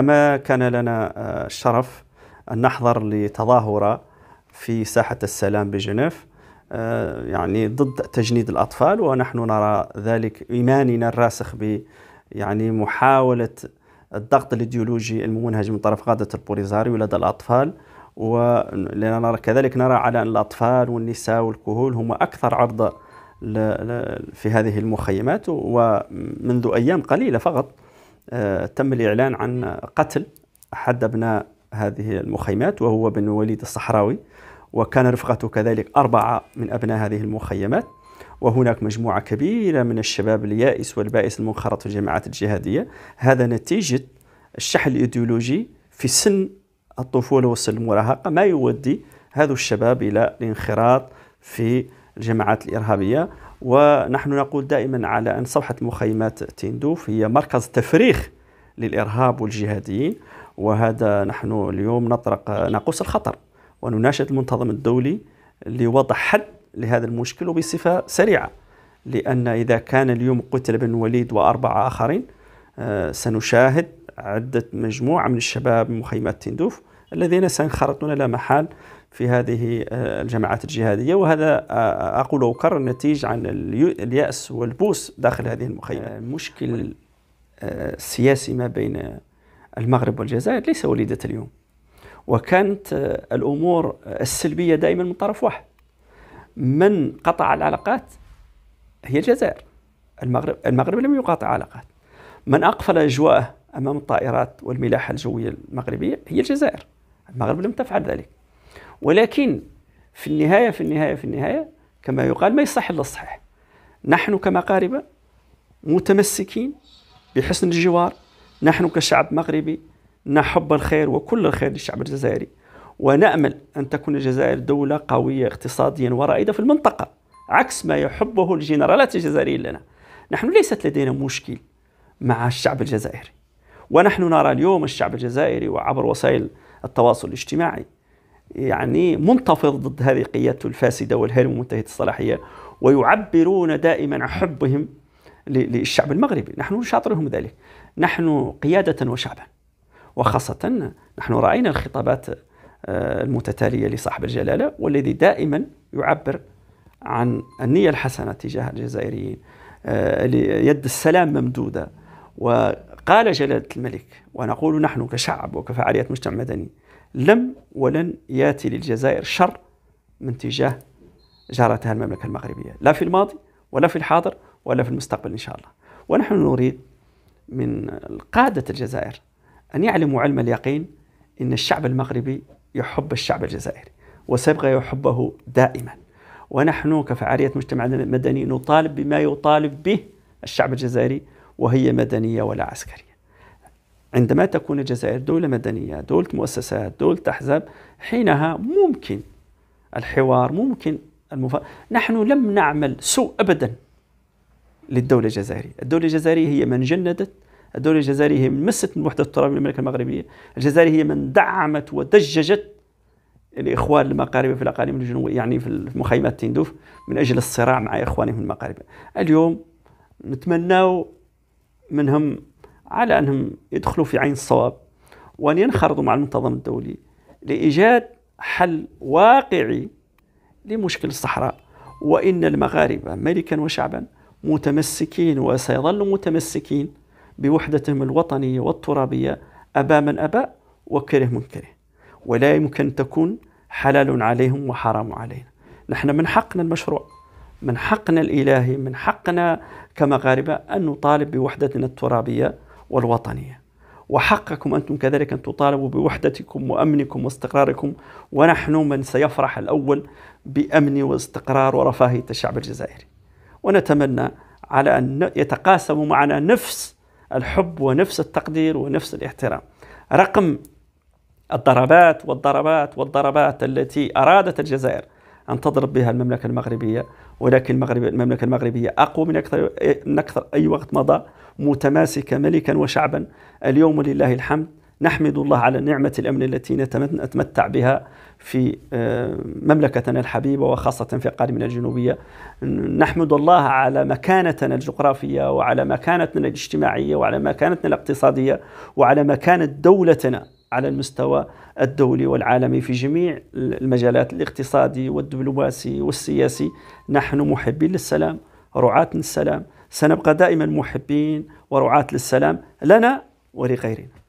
كما كان لنا آه، الشرف أن نحضر لتظاهرة في ساحة السلام بجنيف آه، يعني ضد تجنيد الأطفال ونحن نرى ذلك إيماننا الراسخ ب يعني محاولة الضغط الايديولوجي الممنهج من طرف قادة البوليزاريو لدى الأطفال ولأننا كذلك نرى على أن الأطفال والنساء والكهول هم أكثر عرضة في هذه المخيمات ومنذ أيام قليلة فقط آه، تم الإعلان عن قتل أحد أبناء هذه المخيمات وهو بن وليد الصحراوي وكان رفقته كذلك أربعة من أبناء هذه المخيمات وهناك مجموعة كبيرة من الشباب اليائس والبائس المنخرط في الجماعات الجهادية هذا نتيجة الشحن الإيديولوجي في سن الطفولة وسن المراهقة ما يودي هذا الشباب إلى الانخراط في الجماعات الإرهابية ونحن نقول دائما على أن صفحة مخيمات تندوف هي مركز تفريخ للإرهاب والجهاديين وهذا نحن اليوم نطرق ناقوس الخطر ونناشد المنتظم الدولي لوضع حد لهذا المشكل وبصفة سريعة لأن إذا كان اليوم قتل بن وليد وأربعة آخرين آه، سنشاهد عدة مجموعة من الشباب من مخيمات تندوف الذين سينخرطون لا محال في هذه آه، الجماعات الجهادية وهذا آه، آه، أقول وكر نتيج عن اليأس والبوس داخل هذه المخيمات المشكل السياسي ما بين المغرب والجزائر ليس وليدة اليوم وكانت الأمور السلبية دائما من طرف واحد من قطع العلاقات هي الجزائر المغرب المغرب لم يقاطع علاقات من أقفل أجواءه أمام الطائرات والملاحة الجوية المغربية هي الجزائر المغرب لم تفعل ذلك ولكن في النهاية في النهاية في النهاية كما يقال ما يصح إلا الصحيح نحن كمقاربة متمسكين بحسن الجوار نحن كشعب مغربي نحب الخير وكل الخير للشعب الجزائري ونأمل أن تكون الجزائر دولة قوية اقتصاديا ورائدة في المنطقة عكس ما يحبه الجنرالات الجزائريين لنا نحن ليست لدينا مشكل مع الشعب الجزائري ونحن نرى اليوم الشعب الجزائري وعبر وسائل التواصل الاجتماعي يعني منتفض ضد هذه قيادته الفاسده والهرم منتهية الصلاحيه ويعبرون دائما عن حبهم للشعب المغربي، نحن نشاطرهم ذلك. نحن قياده وشعبا وخاصه نحن راينا الخطابات آه، المتتاليه لصاحب الجلاله والذي دائما يعبر عن النيه الحسنه تجاه الجزائريين آه، يد السلام ممدوده وقال جلاله الملك ونقول نحن كشعب وكفعاليات مجتمع مدني لم ولن ياتي للجزائر شر من تجاه جارتها المملكه المغربيه لا في الماضي ولا في الحاضر ولا في المستقبل ان شاء الله ونحن نريد من قاده الجزائر ان يعلموا علم اليقين ان الشعب المغربي يحب الشعب الجزائري وسيبقى يحبه دائما ونحن كفعاليه مجتمع مدني نطالب بما يطالب به الشعب الجزائري وهي مدنيه ولا عسكريه عندما تكون الجزائر دولة مدنية دولة مؤسسات دولة أحزاب حينها ممكن الحوار ممكن المفا... نحن لم نعمل سوء أبدا للدولة الجزائرية الدولة الجزائرية هي من جندت الدولة الجزائرية هي من مست من وحدة الترابية المملكة المغربية الجزائرية هي من دعمت ودججت الإخوان المقاربة في الأقاليم الجنوبية يعني في مخيمات تندوف من أجل الصراع مع إخوانهم المقاربة اليوم نتمناو منهم على أنهم يدخلوا في عين الصواب وأن ينخرطوا مع المنتظم الدولي لإيجاد حل واقعي لمشكل الصحراء وإن المغاربة ملكا وشعبا متمسكين وسيظلوا متمسكين بوحدتهم الوطنية والترابية أبا من ابى وكره من كره ولا يمكن تكون حلال عليهم وحرام علينا نحن من حقنا المشروع من حقنا الإلهي من حقنا كمغاربة أن نطالب بوحدتنا الترابية والوطنية وحقكم أنتم كذلك أن تطالبوا بوحدتكم وأمنكم واستقراركم ونحن من سيفرح الأول بأمن واستقرار ورفاهية الشعب الجزائري ونتمنى على أن يتقاسموا معنا نفس الحب ونفس التقدير ونفس الاحترام رقم الضربات والضربات والضربات التي أرادت الجزائر أن تضرب بها المملكة المغربية ولكن المغرب المملكة المغربية أقوى من أكثر من أكثر أي وقت مضى متماسكة ملكا وشعبا اليوم لله الحمد نحمد الله على نعمة الأمن التي نتمتع بها في آه، مملكتنا الحبيبة وخاصة في أقاليمنا الجنوبية نحمد الله على مكانتنا الجغرافية وعلى مكانتنا الاجتماعية وعلى مكانتنا الاقتصادية وعلى مكانة دولتنا على المستوى الدولي والعالمي في جميع المجالات الاقتصادي والدبلوماسي والسياسي نحن محبين للسلام رعاة للسلام سنبقى دائما محبين ورعاة للسلام لنا ولغيرنا